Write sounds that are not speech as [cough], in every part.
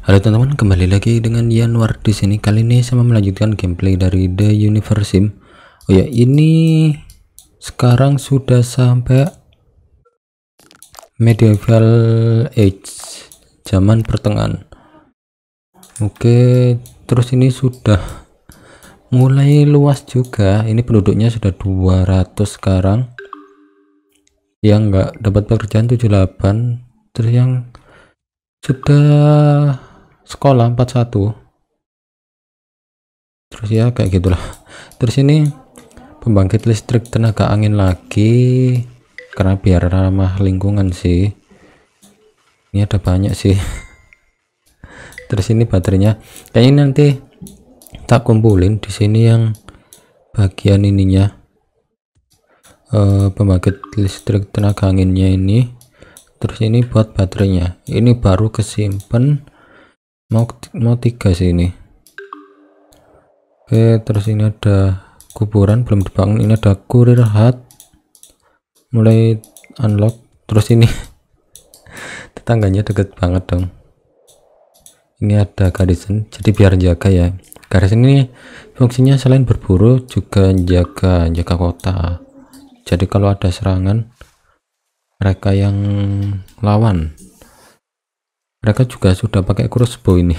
Halo teman-teman, kembali lagi dengan Yanwar di sini. Kali ini saya melanjutkan gameplay dari The Universe Sim. Oh ya, ini sekarang sudah sampai Medieval Age, zaman pertengahan. Oke, terus ini sudah mulai luas juga. Ini penduduknya sudah 200 sekarang. Yang enggak dapat pekerjaan 78, terus yang sudah sekolah 41 terus ya kayak gitulah terus ini pembangkit listrik tenaga angin lagi karena biar ramah lingkungan sih ini ada banyak sih [laughs] terus ini baterainya kayaknya nanti tak kumpulin di sini yang bagian ininya e, pembangkit listrik tenaga anginnya ini terus ini buat baterainya ini baru kesimpan mau mau tiga sih ini oke terus ini ada kuburan belum dibangun ini ada kurir hat mulai unlock terus ini [laughs] tetangganya deket banget dong ini ada garrison jadi biar jaga ya garrison ini fungsinya selain berburu juga jaga jaga kota jadi kalau ada serangan mereka yang lawan mereka juga sudah pakai crossbow ini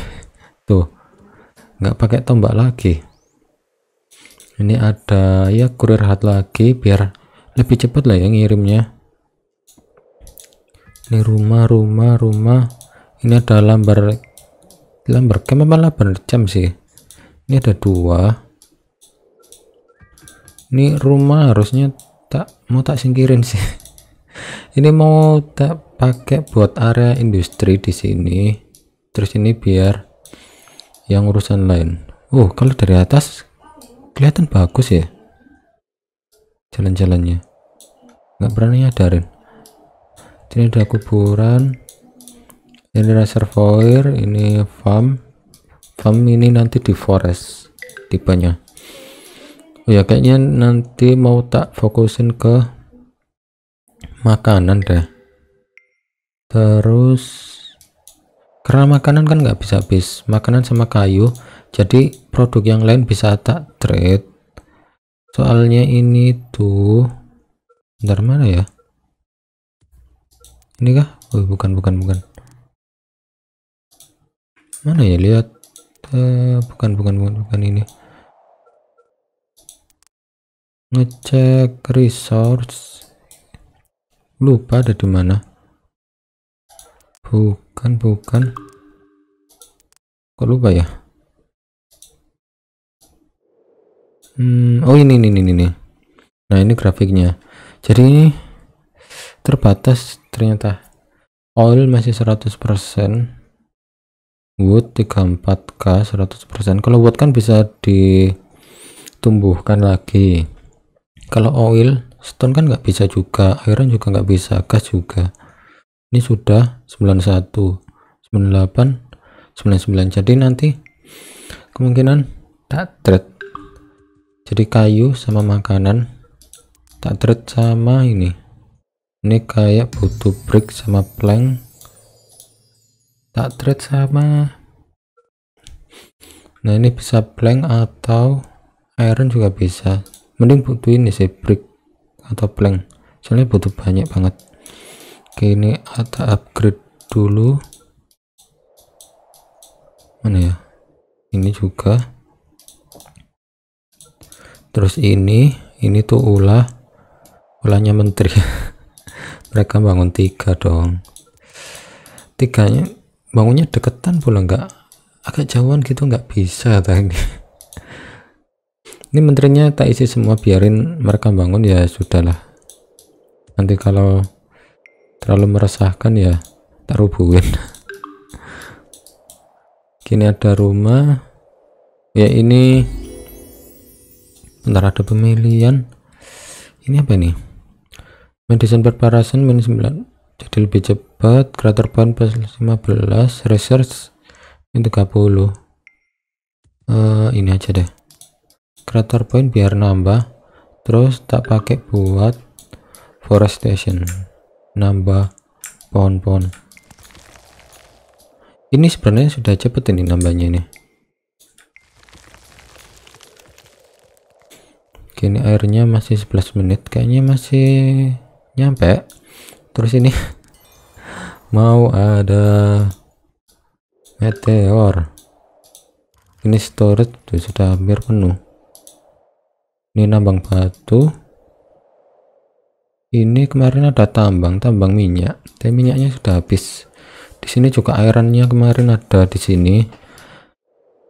tuh nggak pakai tombak lagi ini ada ya kurir hat lagi biar lebih cepat lah yang ngirimnya ini rumah rumah rumah ini ada lambar lambar kemampuan apa lambar jam sih ini ada dua ini rumah harusnya tak mau tak singkirin sih [laughs] ini mau tak pakai buat area industri di sini terus ini biar yang urusan lain Oh kalau dari atas kelihatan bagus ya jalan-jalannya nggak berani nyadarin ini ada kuburan ini reservoir ini farm farm ini nanti di forest tipenya oh ya kayaknya nanti mau tak fokusin ke makanan deh terus karena makanan kan nggak bisa habis makanan sama kayu jadi produk yang lain bisa tak trade soalnya ini tuh ntar mana ya ini kah oh bukan bukan bukan mana ya lihat eh, bukan bukan bukan bukan ini ngecek resource lupa ada di mana bukan bukan kok lupa ya hmm, oh ini ini ini ini nah ini grafiknya jadi ini terbatas ternyata oil masih 100% wood 34k 100% kalau wood kan bisa ditumbuhkan lagi kalau oil stone kan nggak bisa juga iron juga nggak bisa gas juga ini sudah 91 98 99 jadi nanti kemungkinan tak thread jadi kayu sama makanan tak thread sama ini ini kayak butuh brick sama plank tak thread sama nah ini bisa plank atau iron juga bisa mending butuh ini sih brick atau plank soalnya butuh banyak banget oke ini ada upgrade dulu mana ya ini juga terus ini ini tuh ulah ulahnya menteri [laughs] mereka bangun tiga dong tiganya bangunnya deketan pula enggak agak jauhan gitu nggak bisa tadi ini menterinya tak isi semua biarin mereka bangun ya sudahlah nanti kalau terlalu meresahkan ya taruh tarubuin kini ada rumah ya ini bentar ada pemilihan ini apa ini medicine preparation minus 9 jadi lebih cepat kreator ban plus 15 research ini 30 uh, ini aja deh crater point biar nambah terus tak pakai buat forestation nambah pohon-pohon ini sebenarnya sudah cepet ini nambahnya ini oke airnya masih 11 menit kayaknya masih nyampe terus ini [laughs] mau ada meteor ini storage sudah hampir penuh ini nambang batu ini kemarin ada tambang tambang minyak tapi minyaknya sudah habis di sini juga airannya kemarin ada di sini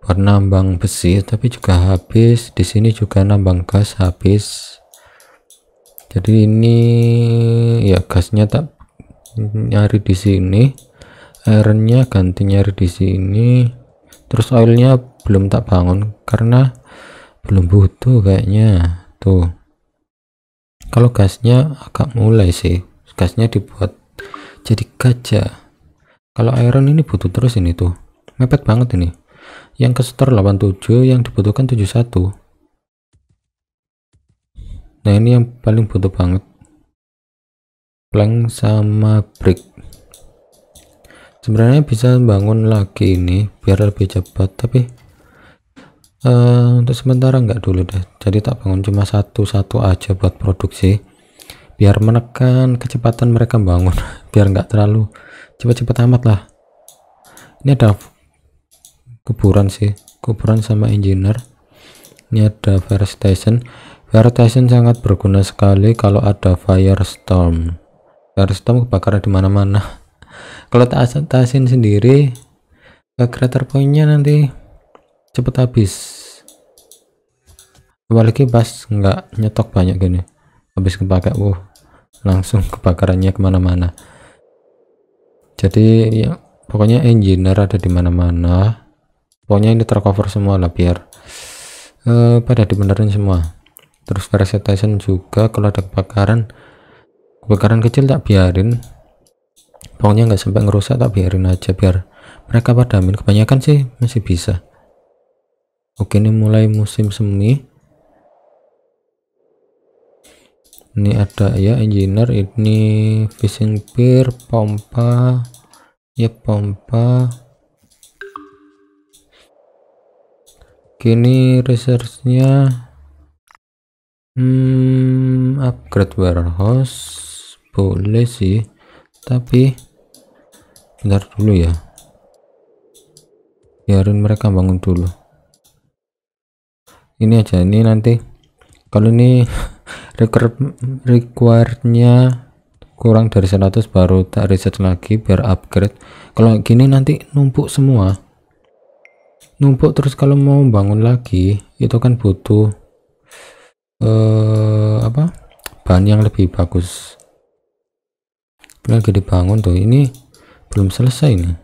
buat besi tapi juga habis di sini juga nambang gas habis jadi ini ya gasnya tak nyari di sini Airnya ganti nyari di sini terus oilnya belum tak bangun karena belum butuh kayaknya tuh kalau gasnya agak mulai sih gasnya dibuat jadi gajah kalau iron ini butuh terus ini tuh mepet banget ini yang ke setor 87 yang dibutuhkan 71 nah ini yang paling butuh banget plank sama brick sebenarnya bisa bangun lagi ini biar lebih cepat tapi Uh, untuk sementara enggak dulu deh jadi tak bangun cuma satu-satu aja buat produksi biar menekan kecepatan mereka bangun [laughs] biar enggak terlalu cepat-cepat amat lah ini ada kuburan sih kuburan sama engineer ini ada fire station fire station sangat berguna sekali kalau ada firestorm firestorm kebakaran di mana-mana [laughs] kalau tak tasin sendiri ke crater pointnya nanti cepet habis apalagi pas nggak nyetok banyak gini habis kepakai, uh langsung [laughs] kebakarannya kemana-mana jadi ya pokoknya engineer ada di mana-mana pokoknya ini tercover semua lah biar uh, pada dibenerin semua terus versation juga kalau ada kebakaran kebakaran kecil tak biarin pokoknya nggak sampai ngerusak tak biarin aja biar mereka padamin. kebanyakan sih masih bisa Oke, ini mulai musim semi. Ini ada ya engineer, ini fishing pier, pompa, ya pompa. Kini researchnya hmm, upgrade warehouse boleh sih, tapi bentar dulu ya. Biarin mereka bangun dulu ini aja ini nanti kalau ini [laughs] require-requirenya kurang dari 100 baru tak reset lagi biar upgrade kalau gini nanti numpuk semua numpuk terus kalau mau bangun lagi itu kan butuh eh apa bahan yang lebih bagus lagi dibangun tuh ini belum selesai nih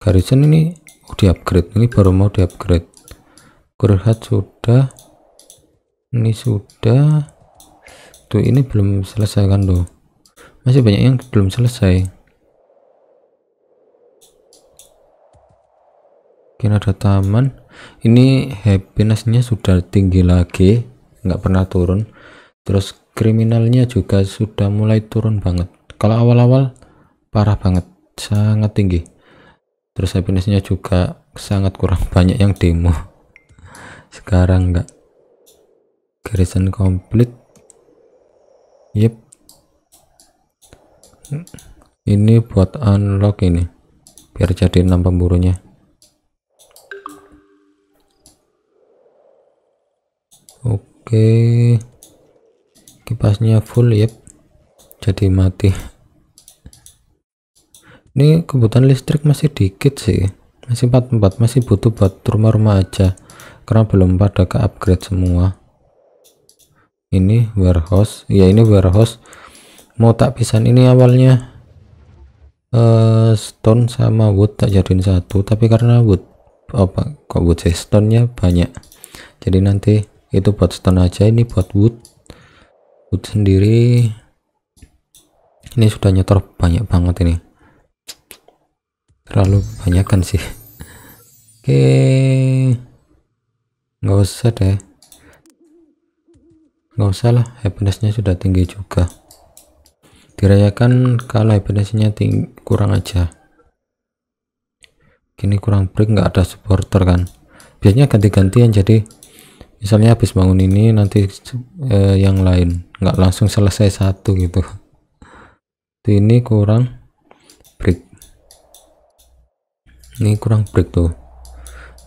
garisan ini mau di upgrade ini baru mau di upgrade Kurhat sudah ini sudah tuh ini belum selesai kan tuh masih banyak yang belum selesai mungkin ada taman ini happinessnya sudah tinggi lagi nggak pernah turun terus kriminalnya juga sudah mulai turun banget kalau awal-awal parah banget sangat tinggi terus happinessnya juga sangat kurang [laughs] banyak yang demo sekarang enggak garisan komplit yep ini buat unlock ini biar jadi enam pemburunya oke kipasnya full yep jadi mati ini kebutuhan listrik masih dikit sih masih empat 44 masih butuh buat rumah-rumah aja karena belum pada ke upgrade semua ini warehouse ya ini warehouse mau tak pisan ini awalnya uh, stone sama wood tak jadiin satu tapi karena wood apa kok wood sih stone nya banyak jadi nanti itu buat stone aja ini buat wood wood sendiri ini sudah nyetor banyak banget ini terlalu banyak kan sih oke okay nggak usah deh nggak usah lah happinessnya sudah tinggi juga dirayakan kalau happinessnya tinggi, kurang aja kini kurang break nggak ada supporter kan biasanya ganti-gantian jadi misalnya habis bangun ini nanti eh, yang lain nggak langsung selesai satu gitu ini kurang break ini kurang break tuh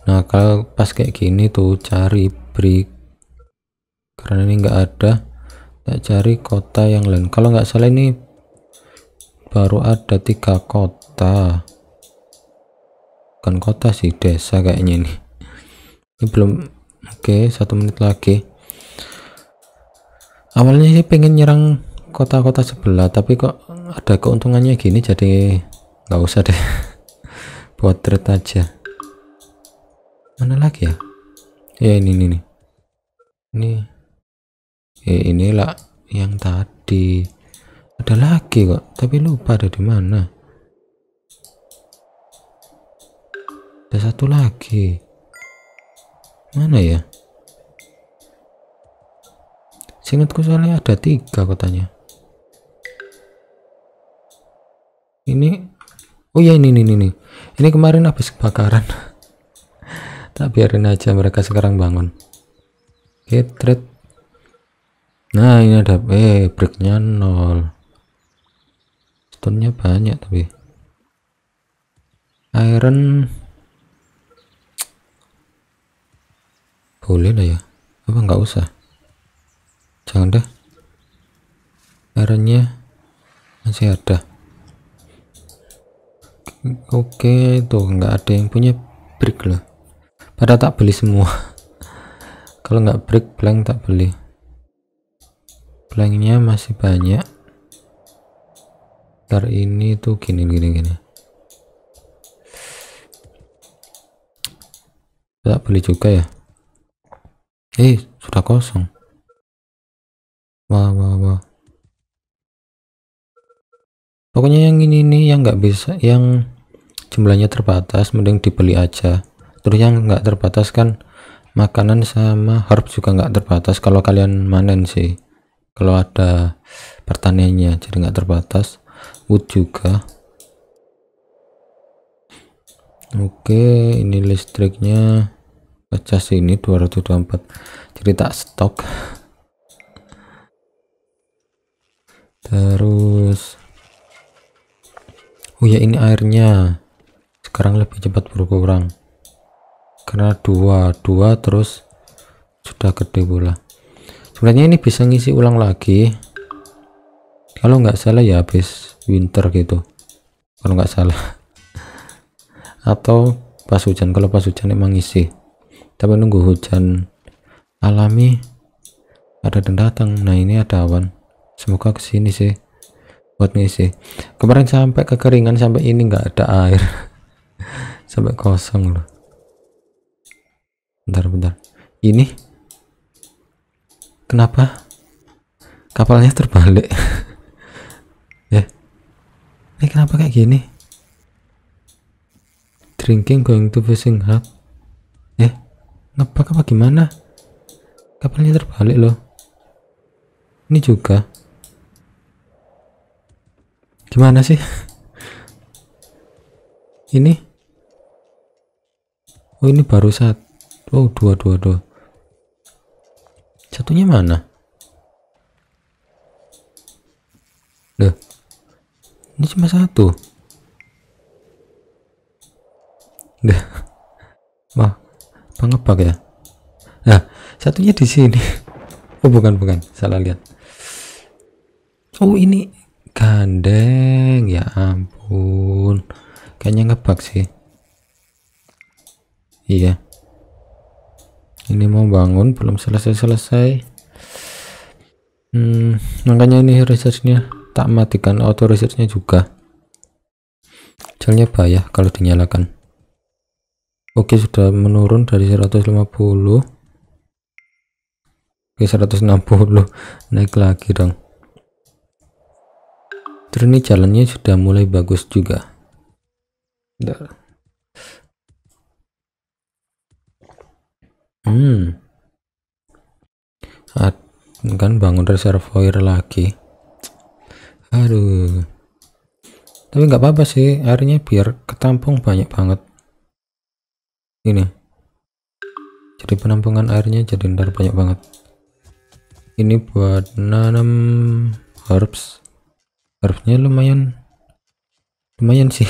nah kalau pas kayak gini tuh cari break karena ini enggak ada tak cari kota yang lain kalau nggak salah ini baru ada tiga kota bukan kota sih desa kayaknya ini ini belum oke okay, satu menit lagi awalnya sih pengen nyerang kota-kota sebelah tapi kok ada keuntungannya gini jadi nggak usah deh [laughs] buat trade aja mana lagi ya ya ini nih ini ya inilah yang tadi ada lagi kok tapi lupa ada di mana ada satu lagi mana ya singkatku soalnya ada tiga kotanya ini oh ya ini ini ini ini kemarin habis kebakaran [laughs] tak biarin aja mereka sekarang bangun oke okay, trade nah ini ada eh breaknya nol stunnya banyak tapi iron boleh lah ya apa nggak usah jangan deh. ironnya masih ada oke okay, tuh nggak ada yang punya brick lah. Pada tak beli semua [laughs] kalau nggak break blank tak beli blanknya masih banyak ntar ini tuh gini gini gini tak beli juga ya eh sudah kosong wah wah wah pokoknya yang ini nih yang nggak bisa yang jumlahnya terbatas mending dibeli aja teksturnya nggak terbatas kan makanan sama herb juga nggak terbatas kalau kalian manen sih kalau ada pertaniannya jadi nggak terbatas wood juga oke ini listriknya cas sini 224 jadi tak stok terus oh ya ini airnya sekarang lebih cepat berkurang karena dua dua terus sudah gede bola sebenarnya ini bisa ngisi ulang lagi kalau nggak salah ya habis winter gitu kalau nggak salah [laughs] atau pas hujan kalau pas hujan emang ngisi tapi nunggu hujan alami ada dan datang nah ini ada awan semoga kesini sih buat ngisi kemarin sampai kekeringan sampai ini nggak ada air [laughs] sampai kosong loh bentar bentar ini kenapa kapalnya terbalik ya [laughs] yeah. ini kenapa kayak gini drinking going to fishing hub ya? yeah. apa gimana kapalnya terbalik loh ini juga gimana sih [laughs] ini oh ini baru satu Oh, dua, dua, dua. Satunya mana? Loh. Ini cuma satu. Loh. [laughs] Wah, pengepak ya. Nah, satunya di sini. [laughs] Oh, bukan, bukan. Salah lihat. Oh, ini gandeng. Ya ampun. Kayaknya ngebak sih. Iya ini mau bangun belum selesai-selesai hmm, makanya ini researchnya tak matikan auto researchnya juga jalannya bahaya kalau dinyalakan oke sudah menurun dari 150 ke 160 naik lagi dong terus ini jalannya sudah mulai bagus juga Bentar. Hmm. at, kan bangun reservoir lagi. Aduh. Tapi nggak apa-apa sih, airnya biar ketampung banyak banget. Ini. Jadi penampungan airnya jadi ntar banyak banget. Ini buat nanam herbs. Herbsnya lumayan lumayan sih.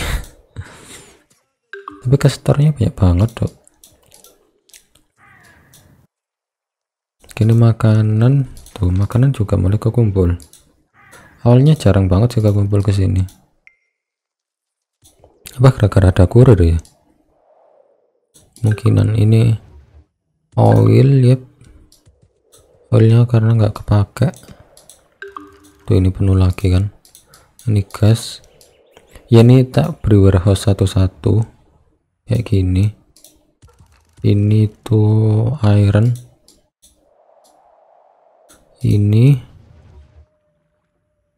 [laughs] Tapi kastarnya banyak banget, Dok. Kini makanan, tuh makanan juga mulai kekumpul. Awalnya jarang banget juga kumpul ke sini. Apa gara-gara ada kurir ya? Mungkinan ini oil, yep. Oilnya karena nggak kepake. Tuh ini penuh lagi kan. Ini gas. Ya ini tak beri warehouse satu-satu kayak gini. Ini tuh iron ini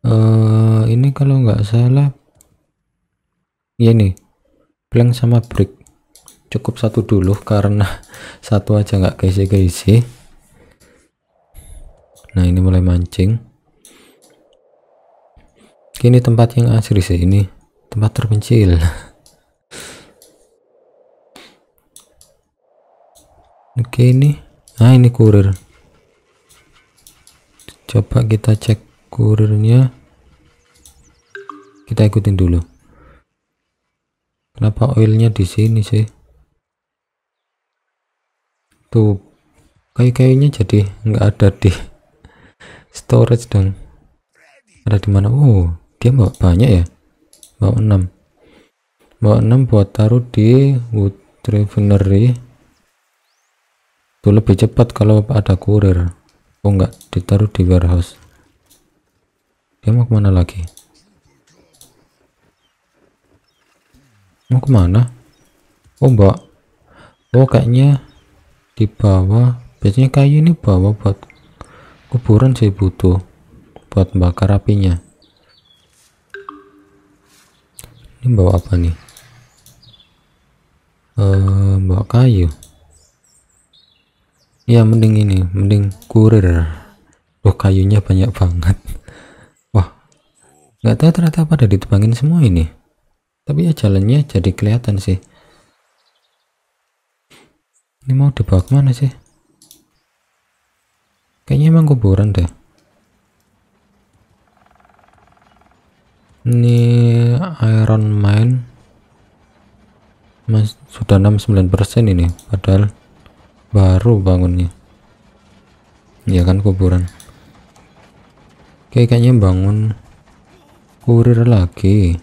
uh, ini kalau nggak salah ya nih plank sama brick cukup satu dulu karena [laughs] satu aja nggak keisi-keisi nah ini mulai mancing ini tempat yang asli sih ini tempat terpencil [laughs] oke ini nah ini kurir coba kita cek kurirnya kita ikutin dulu kenapa oilnya di sini sih tuh kayu-kayunya jadi nggak ada di storage dong ada di mana oh dia bawa banyak ya bawa enam. bawa enam buat taruh di wood refinery itu lebih cepat kalau ada kurir oh enggak ditaruh di warehouse dia mau kemana lagi mau kemana oh mbak oh kayaknya di bawah biasanya kayu ini bawa buat kuburan sih butuh buat bakar apinya ini bawa apa nih eh bawa kayu ya mending ini mending kurir loh kayunya banyak banget wah nggak tahu ternyata apa pada ditebangin semua ini tapi ya jalannya jadi kelihatan sih ini mau dibawa kemana sih kayaknya emang kuburan deh ini iron mine Mas, sudah 69% ini padahal baru bangunnya ya kan kuburan Oke, kayaknya bangun kurir lagi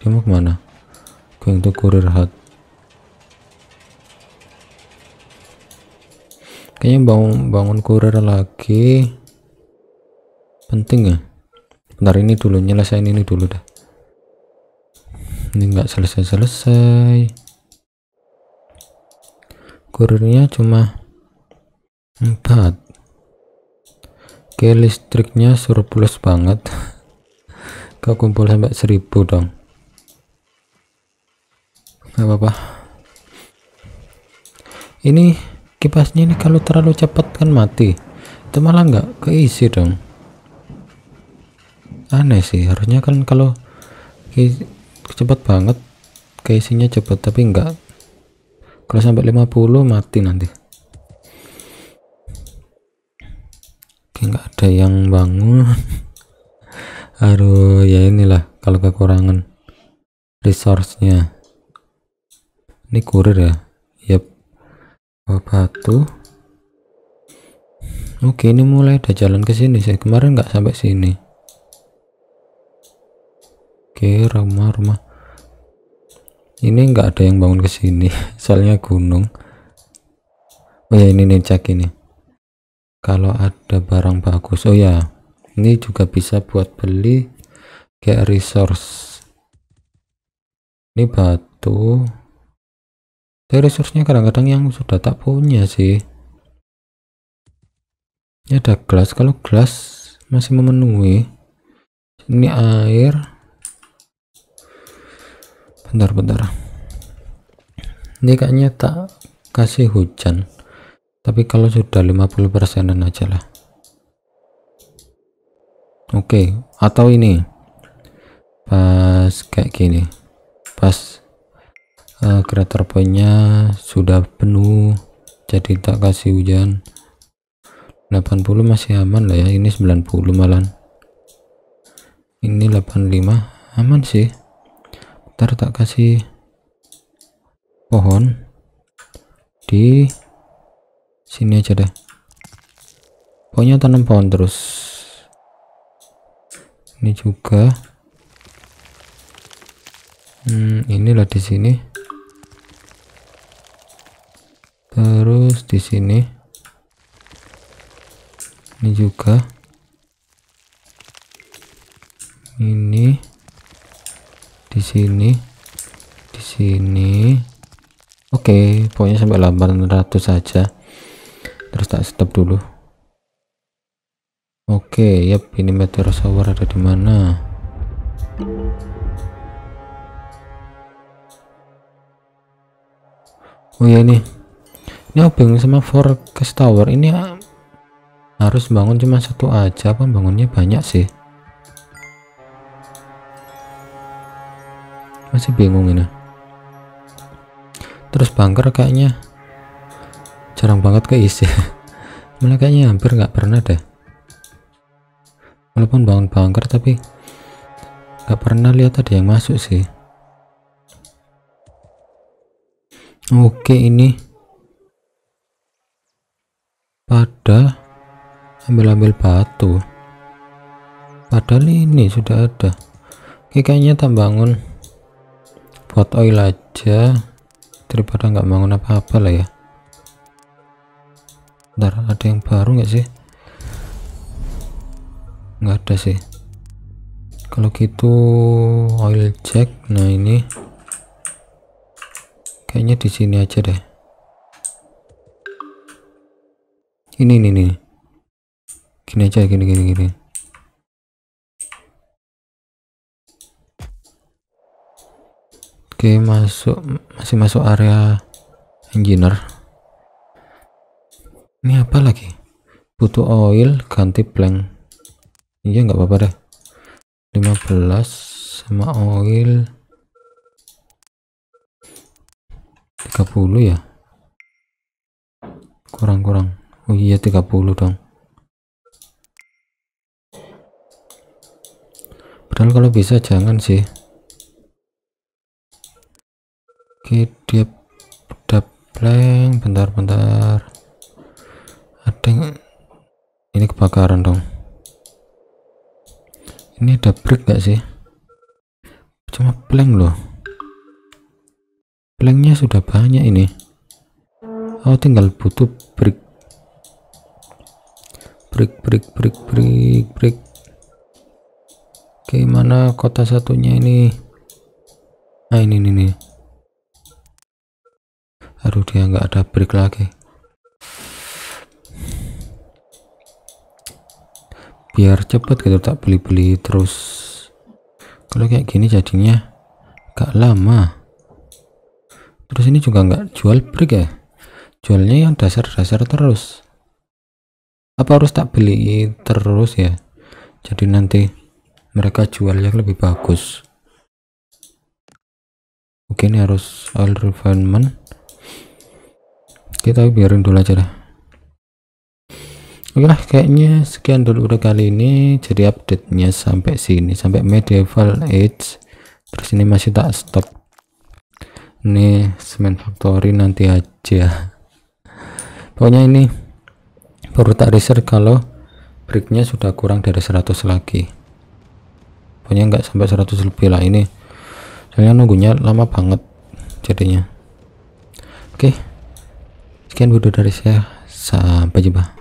dia mau kemana Oke, untuk kurir hat kayaknya bangun, bangun kurir lagi penting ya bentar ini dulu nyelesain ini dulu dah ini nggak selesai-selesai gurunya cuma empat, oke listriknya surplus banget [laughs] kau kumpul sampai seribu dong gak apa-apa ini kipasnya ini kalau terlalu cepat kan mati itu malah nggak keisi dong aneh sih harusnya kan kalau cepat banget keisinya cepat tapi nggak kalau sampai 50 mati nanti oke nggak ada yang bangun [laughs] aduh ya inilah kalau kekurangan resource-nya ini kurir ya yap oh, batu oke ini mulai ada jalan ke sini sih kemarin nggak sampai sini oke rumah-rumah ini enggak ada yang bangun ke sini [laughs] soalnya gunung oh ya ini nih cek ini kalau ada barang bagus oh ya ini juga bisa buat beli kayak resource ini batu tapi resource-nya kadang-kadang yang sudah tak punya sih ini ada gelas kalau gelas masih memenuhi ini air bentar-bentar ini kayaknya tak kasih hujan tapi kalau sudah 50 persenan aja lah oke okay. atau ini pas kayak gini pas uh, eh, creator pointnya sudah penuh jadi tak kasih hujan 80 masih aman lah ya ini 90 malan ini 85 aman sih ntar tak kasih pohon di sini aja deh pokoknya tanam pohon terus ini juga hmm, inilah di sini terus di sini ini juga ini di sini di sini oke okay, pokoknya sampai 800 saja terus tak stop dulu oke okay, yap ini meteor shower ada di mana oh ya ini ini obeng sama forecast tower ini ah, harus bangun cuma satu aja apa bangunnya banyak sih masih bingung ini terus bunker kayaknya jarang banget keisi [laughs] malah kayaknya hampir nggak pernah deh walaupun bangun bunker tapi nggak pernah lihat ada yang masuk sih oke ini pada ambil-ambil batu padahal ini sudah ada oke, kayaknya tambangun hot oil aja daripada nggak bangun apa-apa lah ya ntar ada yang baru nggak sih nggak ada sih kalau gitu oil check. nah ini kayaknya di sini aja deh ini ini nih gini aja gini gini gini Oke, masuk masih masuk area engineer. Ini apa lagi? Butuh oil, ganti plank. Iya, nggak apa-apa deh. 15 sama oil 30 ya. Kurang-kurang. Oh iya 30 dong. Padahal kalau bisa jangan sih. Oke, dia dapleng bentar-bentar. Ada yang... ini kebakaran dong. Ini ada break gak sih? Cuma plank loh. Plengnya sudah banyak ini. Oh, tinggal butuh break. Break, break, break, break, break. Oke, mana kota satunya ini? Nah, ini ini. nih aduh dia nggak ada break lagi biar cepet gitu tak beli-beli terus kalau kayak gini jadinya gak lama terus ini juga nggak jual break ya jualnya yang dasar-dasar terus apa harus tak beli terus ya jadi nanti mereka jual yang lebih bagus oke ini harus all refinement kita biarin dulu aja deh oke lah kayaknya sekian dulu udah kali ini jadi update nya sampai sini sampai medieval age terus ini masih tak stop ini semen factory nanti aja pokoknya ini baru tak riset kalau breaknya sudah kurang dari 100 lagi pokoknya nggak sampai 100 lebih lah ini soalnya nunggunya lama banget jadinya oke okay sekian video dari saya sampai jumpa